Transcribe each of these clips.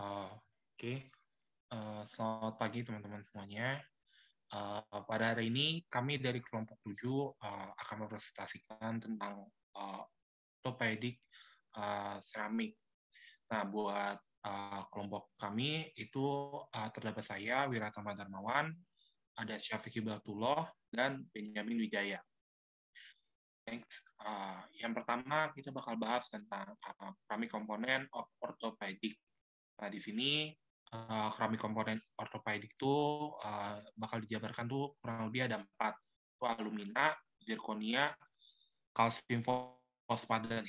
Oke, okay. uh, eh, selamat pagi teman-teman semuanya. Uh, pada hari ini kami dari kelompok 7 uh, eh, akan mempresentasikan tentang uh, ortopedik uh, seramik. Nah, buat uh, kelompok kami itu uh, terdapat saya Wiratama Darmawan, ada Syafiq Tulo dan Benjamin Wijaya. Thanks. Uh, yang pertama kita bakal bahas tentang uh, kami komponen of orthopedic Nah, di sini uh, keramik komponen ortopedik itu uh, eh, bakal dijabarkan tuh kurang lebih ada empat. Itu alumina, zirkonia, kalsium fosfat dan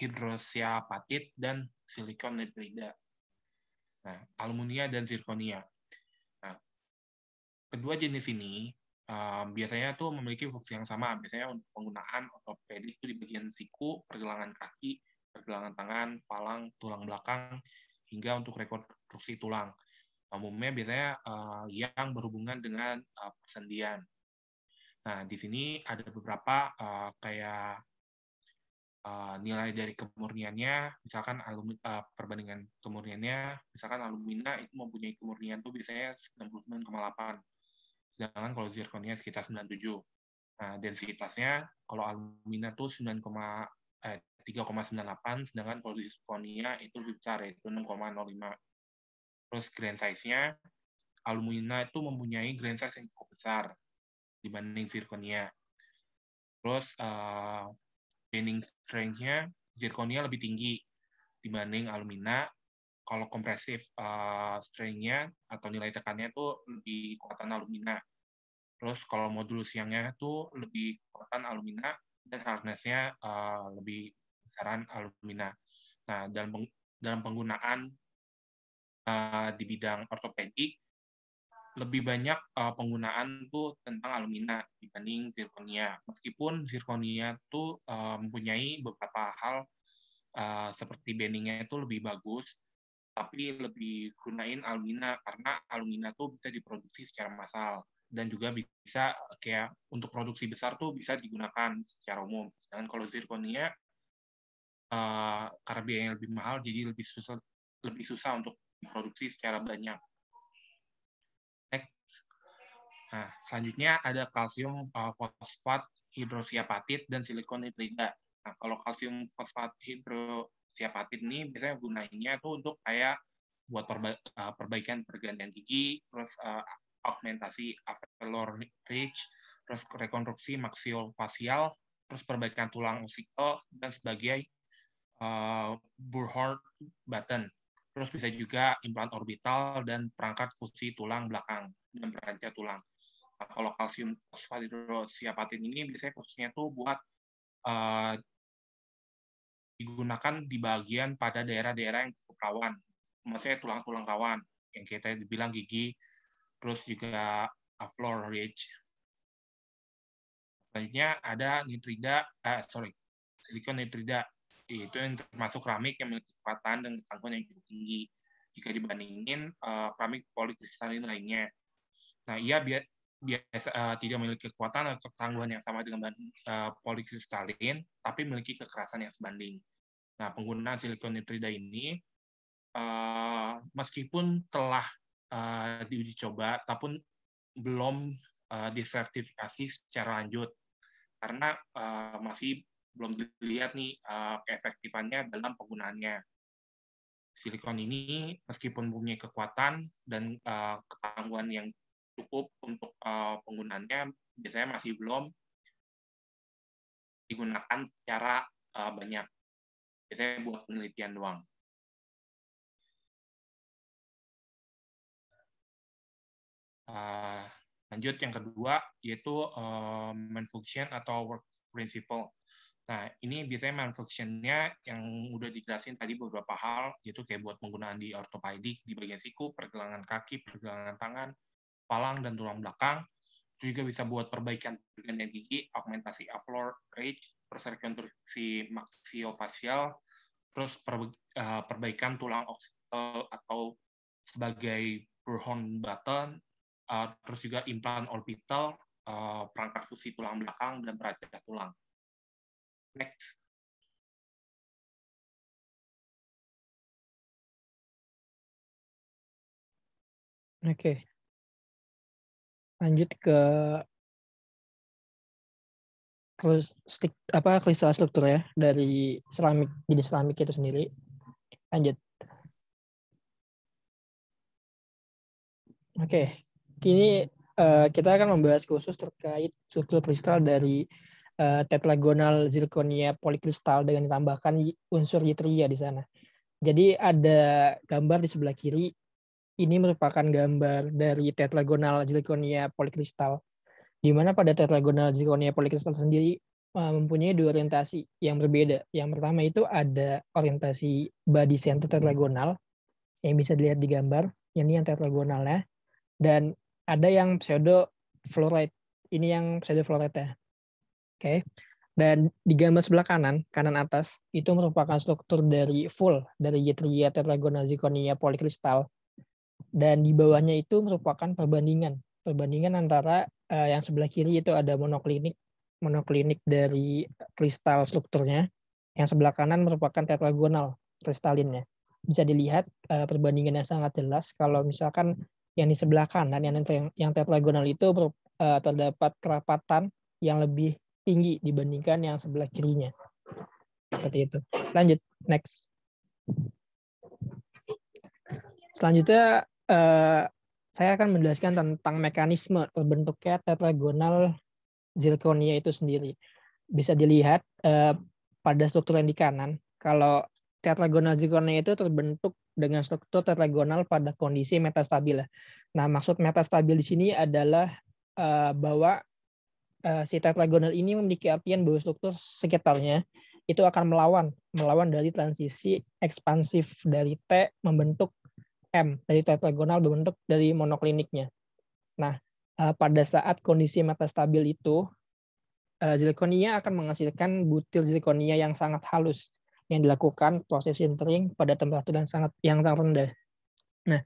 hidrosiapatit, dan silikon nitrida. Nah, alumina dan zirkonia. Nah, kedua jenis ini um, biasanya tuh memiliki fungsi yang sama. Biasanya untuk penggunaan ortopedik itu di bagian siku, pergelangan kaki, pergelangan tangan, palang, tulang belakang, hingga untuk rekonstruksi tulang. Umumnya biasanya uh, yang berhubungan dengan uh, persendian. Nah, di sini ada beberapa uh, kayak uh, nilai dari kemurniannya, misalkan alumi, uh, perbandingan kemurniannya, misalkan alumina itu mempunyai kemurnian tuh biasanya 99,8. Sedangkan kalau zirkonnya sekitar 97. Nah, densitasnya kalau alumina tuh 9, eh, 3,98 sedangkan kalau di itu lebih besar yaitu 6,05 terus grain size-nya alumina itu mempunyai grain size yang cukup besar dibanding zirconia terus uh, eh, bending strength-nya zirconia lebih tinggi dibanding alumina kalau kompresif uh, strength-nya atau nilai tekannya itu lebih kuatan alumina terus kalau modulus siangnya itu lebih kuatan alumina dan hardness-nya uh, lebih saran alumina. Nah, dalam dalam penggunaan uh, di bidang ortopedik lebih banyak uh, penggunaan tuh tentang alumina dibanding zirkonia. Meskipun zirkonia tuh uh, mempunyai beberapa hal uh, seperti bendingnya itu lebih bagus, tapi lebih gunain alumina karena alumina tuh bisa diproduksi secara massal dan juga bisa kayak untuk produksi besar tuh bisa digunakan secara umum. Sedangkan kalau zirkonia Eh, karena biayanya lebih mahal jadi lebih susah lebih susah untuk diproduksi secara banyak. Next. Nah, selanjutnya ada kalsium eh, fosfat hidrosiapatit dan silikon nitrida. Nah, kalau kalsium fosfat hidrosiapatit ini biasanya gunanya tuh untuk kayak buat perba eh, perbaikan pergantian gigi, terus uh, augmentasi alveolar ridge, terus rekonstruksi maksiofasial, terus perbaikan tulang usikal dan sebagai uh, eh, button. Terus bisa juga implant orbital dan perangkat fusi tulang belakang dan perangkat tulang. Nah, kalau kalsium fosfat siapatin ini biasanya khususnya tuh buat uh, digunakan di bagian pada daerah-daerah yang cukup rawan. Maksudnya tulang-tulang rawan yang kita bilang gigi, terus juga uh, floor ridge. Selanjutnya ada nitrida, uh, sorry, silikon nitrida itu yang termasuk keramik yang memiliki kekuatan dan ketangguhan yang cukup tinggi jika dibandingin uh, keramik polikristalin lainnya. Nah, ia bi biasa uh, tidak memiliki kekuatan atau ketangguhan yang sama dengan uh, eh, polikristalin, tapi memiliki kekerasan yang sebanding. Nah, penggunaan silikon nitrida ini, uh, meskipun telah uh, diuji coba, tapi belum uh, disertifikasi secara lanjut, karena uh, masih belum dilihat nih uh, efektifannya dalam penggunaannya. Silikon ini meskipun punya kekuatan dan uh, ketangguhan yang cukup untuk uh, penggunaannya, biasanya masih belum digunakan secara uh, banyak. Biasanya buat penelitian doang. Uh, lanjut yang kedua yaitu uh, main function atau work principle Nah, ini biasanya malfunction-nya yang udah dijelasin tadi beberapa hal, yaitu kayak buat penggunaan di ortopedik, di bagian siku, pergelangan kaki, pergelangan tangan, palang, dan tulang belakang. Itu juga bisa buat perbaikan pergantian gigi, augmentasi aflor, rage, persekonstruksi maxiofasial, terus eh, perbaikan tulang oksital atau sebagai Burhorn button, eh, terus juga implant orbital, eh, perangkat fusi tulang belakang, dan peracat tulang Next. Oke. Lanjut ke klistik apa kristal struktur ya dari seramik jadi seramik itu sendiri. Lanjut. Oke, kini uh, kita akan membahas khusus terkait struktur kristal dari Eh, tetragonal zirconia polikristal dengan ditambahkan unsur yttria di sana. Jadi ada gambar di sebelah kiri, ini merupakan gambar dari tetragonal zirconia polikristal, di mana pada tetragonal zirconia polikristal sendiri eh, mempunyai dua orientasi yang berbeda. Yang pertama itu ada orientasi body center tetragonal, yang bisa dilihat di gambar, ini yang tetragonalnya, dan ada yang pseudo fluoride, ini yang pseudo fluoride ya. Oke. Okay. Dan di gambar sebelah kanan, kanan atas, itu merupakan struktur dari full dari Yetria zirconia polikristal. Dan di bawahnya itu merupakan perbandingan. Perbandingan antara uh, yang sebelah kiri itu ada monoklinik, monoklinik dari kristal strukturnya. Yang sebelah kanan merupakan tetragonal kristalinnya. Bisa dilihat uh, perbandingannya sangat jelas kalau misalkan yang di sebelah kanan yang yang tetragonal itu uh, terdapat kerapatan yang lebih tinggi dibandingkan yang sebelah kirinya. Seperti itu. Lanjut, next. Selanjutnya, eh, saya akan menjelaskan tentang mekanisme terbentuknya tetragonal zirconia itu sendiri. Bisa dilihat eh, pada struktur yang di kanan, kalau tetragonal zirconia itu terbentuk dengan struktur tetragonal pada kondisi metastabil. Nah, maksud metastabil di sini adalah eh, bahwa uh, si tetragonal ini memiliki artian bahwa struktur sekitarnya itu akan melawan, melawan dari transisi ekspansif dari T membentuk M, dari tetragonal membentuk dari monokliniknya. Nah, uh, pada saat kondisi metastabil itu, uh, zirkonia akan menghasilkan butil zirkonia yang sangat halus yang dilakukan proses sintering pada temperatur yang sangat yang sangat rendah. Nah,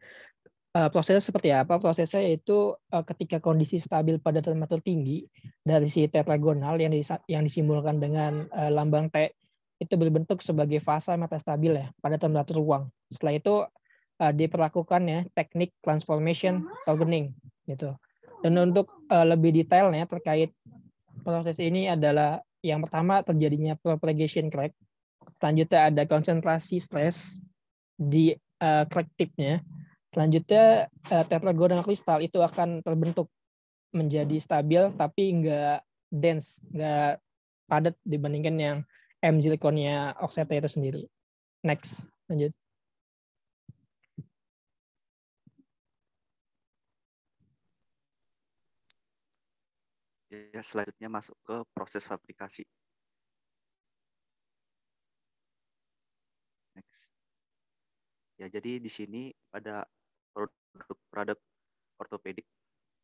uh, prosesnya seperti apa? Prosesnya itu uh, ketika kondisi stabil pada temperatur tinggi dari si tetragonal yang dis yang disimbolkan dengan uh, lambang T itu berbentuk sebagai fase metastabil ya pada temperatur ruang. Setelah itu uh, diperlakukan ya teknik transformation toggling gitu. Dan untuk uh, lebih detailnya terkait proses ini adalah yang pertama terjadinya propagation crack, selanjutnya ada konsentrasi stres di uh, crack tipnya, Selanjutnya uh, eh, tetragonal kristal itu akan terbentuk menjadi stabil tapi nggak dense, nggak padat dibandingkan yang M zirconia oxide itu sendiri. Next, lanjut. Ya, selanjutnya masuk ke proses fabrikasi. Next. Ya, jadi di sini pada produk-produk ortopedik,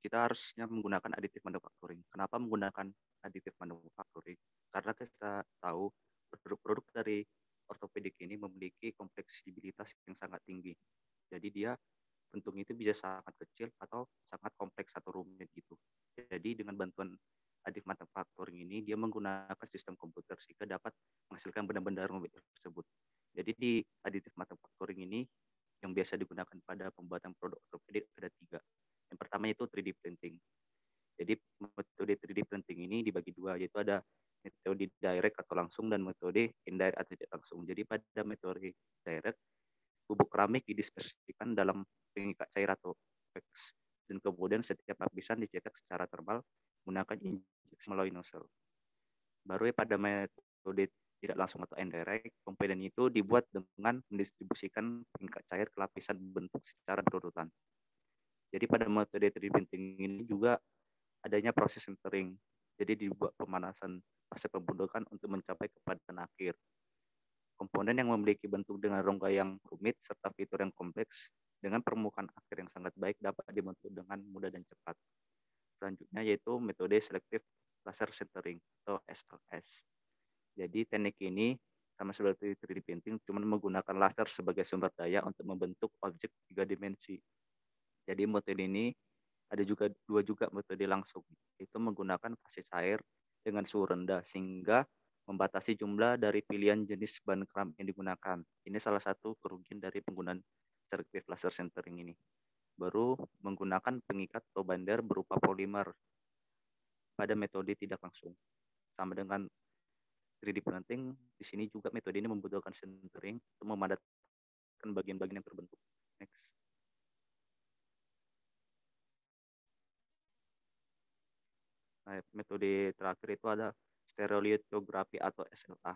kita harusnya menggunakan aditif manufacturing. Kenapa menggunakan aditif manufacturing? Karena kita tahu produk-produk dari ortopedik ini memiliki kompleksibilitas yang sangat tinggi. Jadi dia bentuknya itu bisa sangat kecil atau sangat kompleks atau rumit gitu. Jadi dengan bantuan aditif manufacturing ini dia menggunakan sistem komputer sehingga dapat menghasilkan benda-benda rumit tersebut. Jadi di aditif biasa digunakan pada pembuatan produk ortopedik ada tiga. Yang pertama itu 3D printing. Jadi metode 3D printing ini dibagi dua, yaitu ada metode direct atau langsung dan metode indirect atau tidak langsung. Jadi pada metode direct, bubuk keramik didispersikan dalam pengikat cair atau wax dan kemudian setiap lapisan dicetak secara termal menggunakan injeksi melalui nozzle. Baru ya pada metode tidak langsung atau indirect, komponen itu dibuat dengan mendistribusikan tingkat cair ke lapisan bentuk secara berurutan. Jadi pada metode 3D printing ini juga adanya proses sintering. Jadi dibuat pemanasan fase pembentukan untuk mencapai kepadatan akhir. Komponen yang memiliki bentuk dengan rongga yang rumit serta fitur yang kompleks dengan permukaan akhir yang sangat baik dapat dibentuk dengan mudah dan cepat. Selanjutnya yaitu metode selektif laser sintering atau SLS. Jadi teknik ini sama seperti 3D printing, cuman menggunakan laser sebagai sumber daya untuk membentuk objek tiga dimensi. Jadi metode ini ada juga dua juga metode langsung, itu menggunakan fase cair dengan suhu rendah sehingga membatasi jumlah dari pilihan jenis bahan keram yang digunakan. Ini salah satu kerugian dari penggunaan circuit laser centering ini. Baru menggunakan pengikat atau bander berupa polimer pada metode tidak langsung. Sama dengan 3D printing di sini juga metode ini membutuhkan sintering untuk memadatkan bagian-bagian yang terbentuk. Next. Nah, metode terakhir itu ada stereolithografi atau SLA.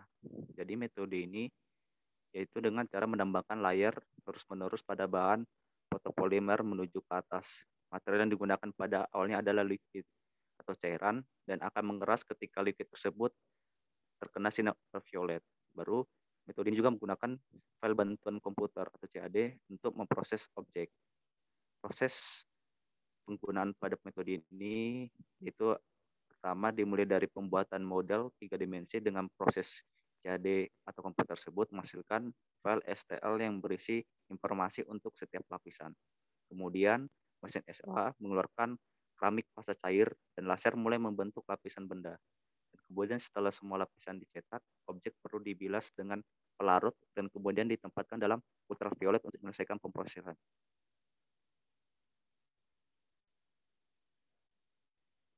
Jadi metode ini yaitu dengan cara menambahkan layer terus-menerus pada bahan fotopolimer menuju ke atas. Material yang digunakan pada awalnya adalah liquid atau cairan dan akan mengeras ketika liquid tersebut terkena sinar ultraviolet. Baru metode ini juga menggunakan file bantuan komputer atau CAD untuk memproses objek. Proses penggunaan pada metode ini itu pertama dimulai dari pembuatan model tiga dimensi dengan proses CAD atau komputer tersebut menghasilkan file STL yang berisi informasi untuk setiap lapisan. Kemudian mesin SLA mengeluarkan keramik fase cair dan laser mulai membentuk lapisan benda. Kemudian setelah semua lapisan dicetak, objek perlu dibilas dengan pelarut dan kemudian ditempatkan dalam ultraviolet untuk menyelesaikan pemrosesan.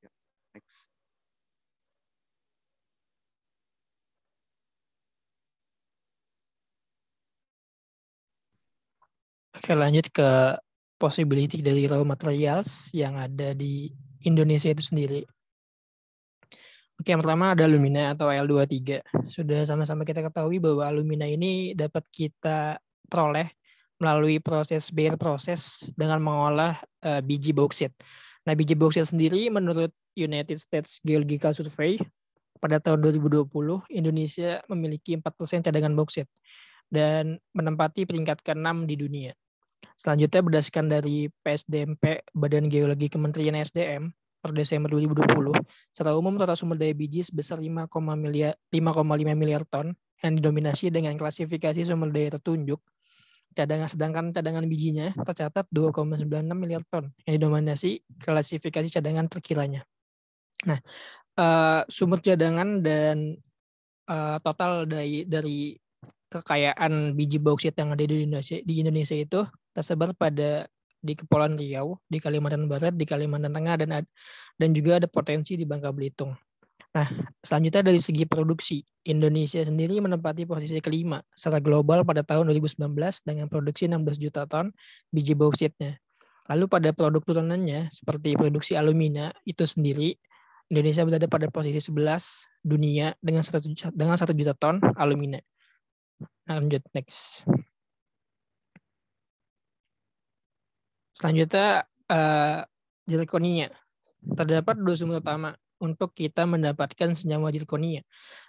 Ya, next. Oke lanjut ke possibility dari raw materials yang ada di Indonesia itu sendiri. Oke, yang pertama ada alumina atau L23. Sudah sama-sama kita ketahui bahwa alumina ini dapat kita peroleh melalui proses bare proses dengan mengolah uh, biji bauksit. Nah, biji bauksit sendiri menurut United States Geological Survey pada tahun 2020 Indonesia memiliki 4% cadangan bauksit dan menempati peringkat ke-6 di dunia. Selanjutnya berdasarkan dari PSDMP Badan Geologi Kementerian SDM, per Desember 2020. Secara umum total sumber daya biji sebesar 5,5 miliar miliar ton yang didominasi dengan klasifikasi sumber daya tertunjuk. Cadangan sedangkan cadangan bijinya tercatat 2,96 miliar ton yang didominasi klasifikasi cadangan terkiranya. Nah, uh, sumber cadangan dan uh, total dari dari kekayaan biji bauksit yang ada di Indonesia di Indonesia itu tersebar pada di Kepulauan Riau, di Kalimantan Barat, di Kalimantan Tengah, dan dan juga ada potensi di Bangka Belitung. Nah, selanjutnya dari segi produksi, Indonesia sendiri menempati posisi kelima secara global pada tahun 2019 dengan produksi 16 juta ton biji bauksitnya. Lalu pada produk turunannya, seperti produksi alumina itu sendiri, Indonesia berada pada posisi 11 dunia dengan 1, dengan 1 juta ton alumina. Nah, lanjut, next. Selanjutnya uh, eh, zirkonia. Terdapat dua sumber utama untuk kita mendapatkan senyawa zirkonia,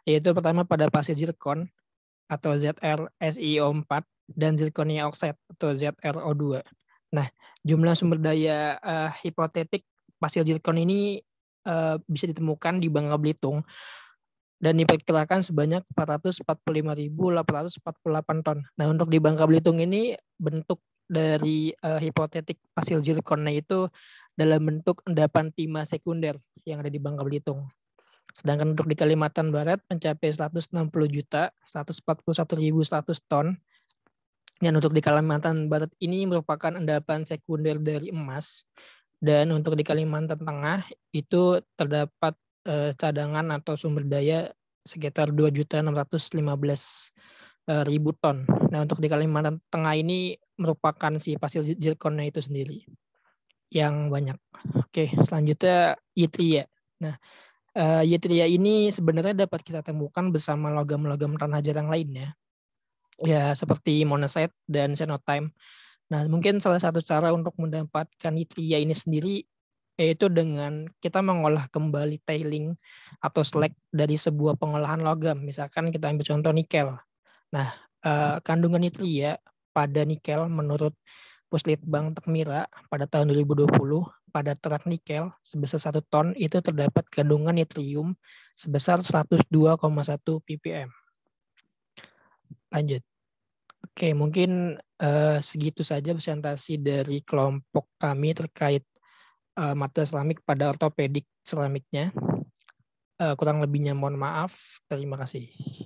yaitu pertama pada pasir zirkon atau ZrSiO4 dan zirkonia oxide atau ZrO2. Nah, jumlah sumber daya uh, hipotetik pasir zirkon ini uh, bisa ditemukan di Bangka Belitung dan diperkirakan sebanyak 445.848 ton. Nah, untuk di Bangka Belitung ini bentuk dari uh, hipotetik hasil zirkonnya itu dalam bentuk endapan timah sekunder yang ada di Bangka Belitung. Sedangkan untuk di Kalimantan Barat mencapai 160 juta 141.100 ton. Dan untuk di Kalimantan Barat ini merupakan endapan sekunder dari emas. Dan untuk di Kalimantan Tengah itu terdapat uh, cadangan atau sumber daya sekitar 2.615 Eh, ribu ton. Nah untuk di Kalimantan Tengah ini merupakan si pasir zirkonnya itu sendiri yang banyak. Oke selanjutnya yitria. Nah eh, yitria ini sebenarnya dapat kita temukan bersama logam-logam tanah jarang lainnya. Ya seperti monazite dan xenotime. Nah mungkin salah satu cara untuk mendapatkan yitria ini sendiri yaitu dengan kita mengolah kembali tailing atau slag dari sebuah pengolahan logam. Misalkan kita ambil contoh nikel. Nah, eh, kandungan nitria ya pada nikel menurut puslit bank Tekmira pada tahun 2020 pada terak nikel sebesar 1 ton itu terdapat kandungan nitrium sebesar 102,1 ppm. Lanjut. Oke, mungkin eh, segitu saja presentasi dari kelompok kami terkait eh, mata seramik pada ortopedik selamiknya Eh, kurang lebihnya mohon maaf. Terima kasih.